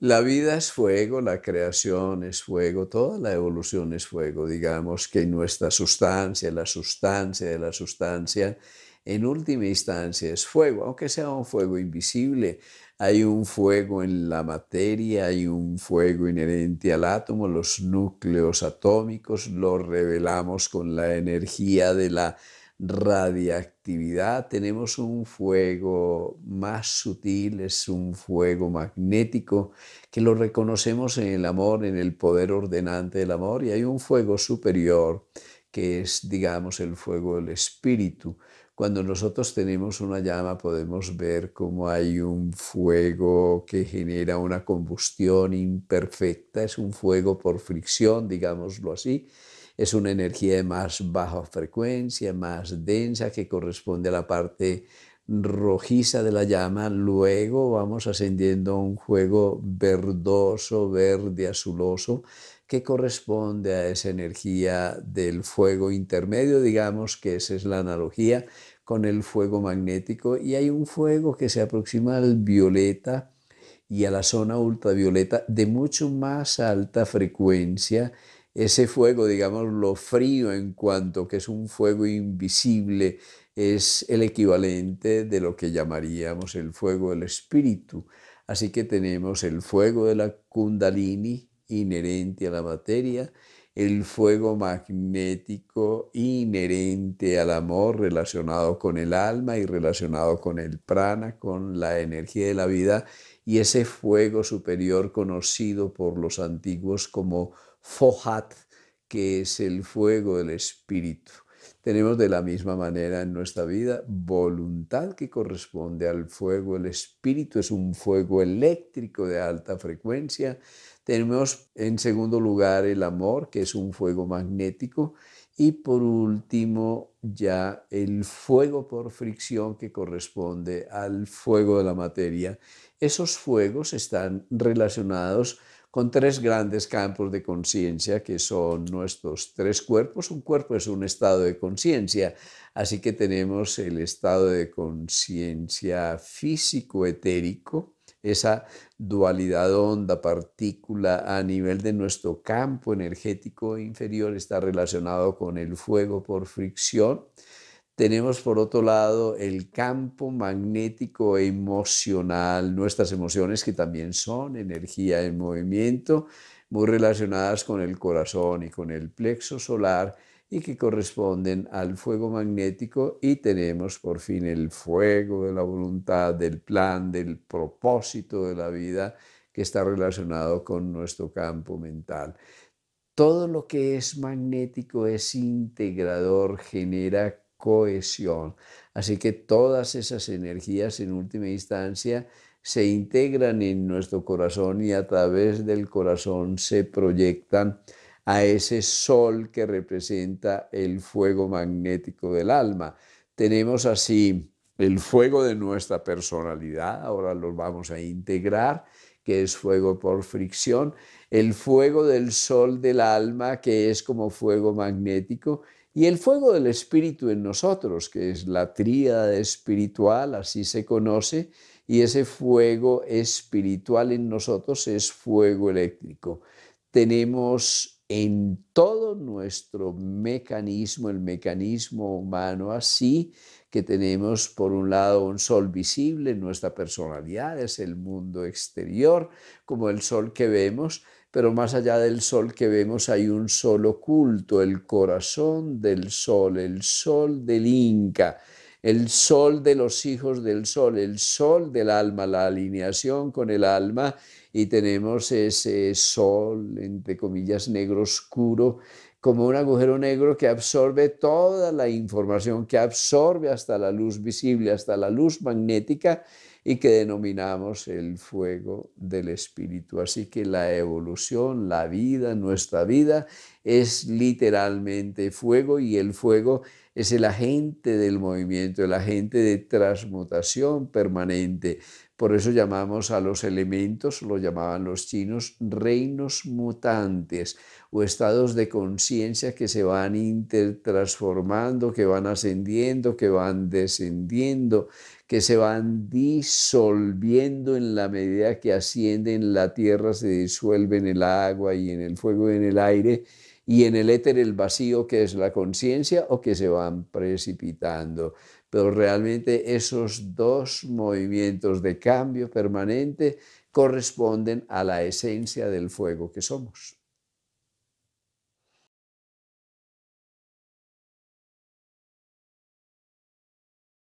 La vida es fuego, la creación es fuego, toda la evolución es fuego. Digamos que nuestra sustancia, la sustancia de la sustancia, en última instancia es fuego, aunque sea un fuego invisible. Hay un fuego en la materia, hay un fuego inherente al átomo, los núcleos atómicos, los revelamos con la energía de la radiactividad tenemos un fuego más sutil, es un fuego magnético que lo reconocemos en el amor, en el poder ordenante del amor y hay un fuego superior que es, digamos, el fuego del espíritu. Cuando nosotros tenemos una llama podemos ver cómo hay un fuego que genera una combustión imperfecta, es un fuego por fricción, digámoslo así, es una energía de más baja frecuencia, más densa, que corresponde a la parte rojiza de la llama, luego vamos ascendiendo a un juego verdoso, verde, azuloso, que corresponde a esa energía del fuego intermedio, digamos que esa es la analogía con el fuego magnético, y hay un fuego que se aproxima al violeta y a la zona ultravioleta de mucho más alta frecuencia, ese fuego, digamos, lo frío en cuanto que es un fuego invisible, es el equivalente de lo que llamaríamos el fuego del espíritu. Así que tenemos el fuego de la kundalini inherente a la materia el fuego magnético inherente al amor relacionado con el alma y relacionado con el prana, con la energía de la vida, y ese fuego superior conocido por los antiguos como fohat, que es el fuego del espíritu. Tenemos de la misma manera en nuestra vida voluntad que corresponde al fuego. El espíritu es un fuego eléctrico de alta frecuencia. Tenemos en segundo lugar el amor, que es un fuego magnético. Y por último, ya el fuego por fricción que corresponde al fuego de la materia. Esos fuegos están relacionados con tres grandes campos de conciencia que son nuestros tres cuerpos. Un cuerpo es un estado de conciencia, así que tenemos el estado de conciencia físico-etérico, esa dualidad onda-partícula a nivel de nuestro campo energético inferior está relacionado con el fuego por fricción. Tenemos por otro lado el campo magnético emocional, nuestras emociones que también son energía en movimiento, muy relacionadas con el corazón y con el plexo solar y que corresponden al fuego magnético y tenemos por fin el fuego de la voluntad, del plan, del propósito de la vida que está relacionado con nuestro campo mental todo lo que es magnético es integrador, genera cohesión. Así que todas esas energías en última instancia se integran en nuestro corazón y a través del corazón se proyectan a ese sol que representa el fuego magnético del alma. Tenemos así el fuego de nuestra personalidad, ahora los vamos a integrar, que es fuego por fricción, el fuego del sol del alma, que es como fuego magnético, y el fuego del Espíritu en nosotros, que es la tríada espiritual, así se conoce, y ese fuego espiritual en nosotros es fuego eléctrico. Tenemos en todo nuestro mecanismo, el mecanismo humano así, que tenemos por un lado un sol visible, en nuestra personalidad es el mundo exterior, como el sol que vemos, pero más allá del sol que vemos hay un sol oculto, el corazón del sol, el sol del Inca, el sol de los hijos del sol, el sol del alma, la alineación con el alma, y tenemos ese sol, entre comillas, negro oscuro, como un agujero negro que absorbe toda la información, que absorbe hasta la luz visible, hasta la luz magnética, y que denominamos el fuego del Espíritu. Así que la evolución, la vida, nuestra vida es literalmente fuego y el fuego es el agente del movimiento, el agente de transmutación permanente. Por eso llamamos a los elementos, lo llamaban los chinos, reinos mutantes o estados de conciencia que se van intertransformando, que van ascendiendo, que van descendiendo, que se van disolviendo en la medida que ascienden la tierra, se disuelve en el agua y en el fuego y en el aire y en el éter el vacío que es la conciencia o que se van precipitando. Pero realmente esos dos movimientos de cambio permanente corresponden a la esencia del fuego que somos.